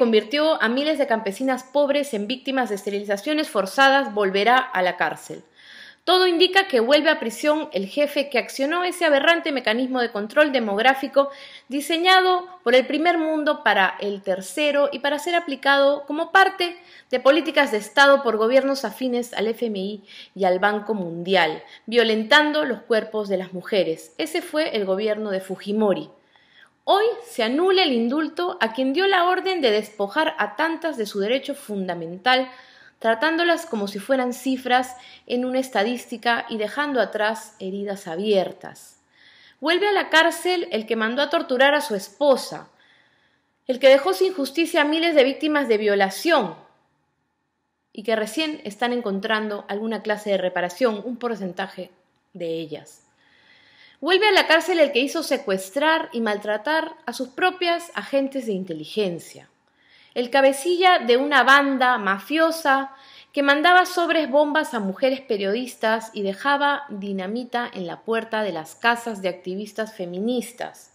convirtió a miles de campesinas pobres en víctimas de esterilizaciones forzadas volverá a la cárcel. Todo indica que vuelve a prisión el jefe que accionó ese aberrante mecanismo de control demográfico diseñado por el primer mundo para el tercero y para ser aplicado como parte de políticas de Estado por gobiernos afines al FMI y al Banco Mundial, violentando los cuerpos de las mujeres. Ese fue el gobierno de Fujimori. Hoy se anula el indulto a quien dio la orden de despojar a tantas de su derecho fundamental, tratándolas como si fueran cifras en una estadística y dejando atrás heridas abiertas. Vuelve a la cárcel el que mandó a torturar a su esposa, el que dejó sin justicia a miles de víctimas de violación y que recién están encontrando alguna clase de reparación, un porcentaje de ellas. Vuelve a la cárcel el que hizo secuestrar y maltratar a sus propias agentes de inteligencia. El cabecilla de una banda mafiosa que mandaba sobres bombas a mujeres periodistas y dejaba dinamita en la puerta de las casas de activistas feministas.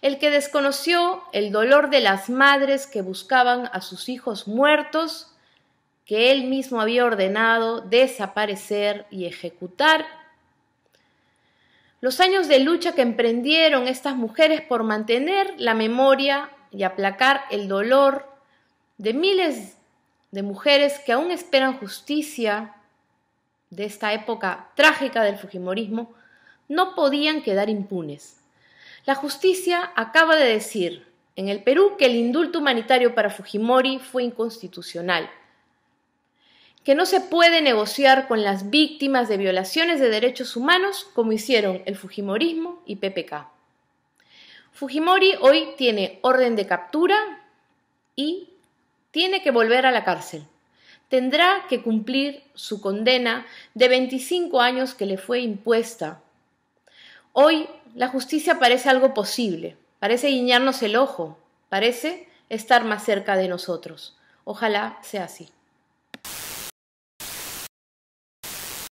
El que desconoció el dolor de las madres que buscaban a sus hijos muertos, que él mismo había ordenado desaparecer y ejecutar los años de lucha que emprendieron estas mujeres por mantener la memoria y aplacar el dolor de miles de mujeres que aún esperan justicia de esta época trágica del Fujimorismo, no podían quedar impunes. La justicia acaba de decir en el Perú que el indulto humanitario para Fujimori fue inconstitucional que no se puede negociar con las víctimas de violaciones de derechos humanos como hicieron el Fujimorismo y PPK. Fujimori hoy tiene orden de captura y tiene que volver a la cárcel. Tendrá que cumplir su condena de 25 años que le fue impuesta. Hoy la justicia parece algo posible, parece guiñarnos el ojo, parece estar más cerca de nosotros. Ojalá sea así.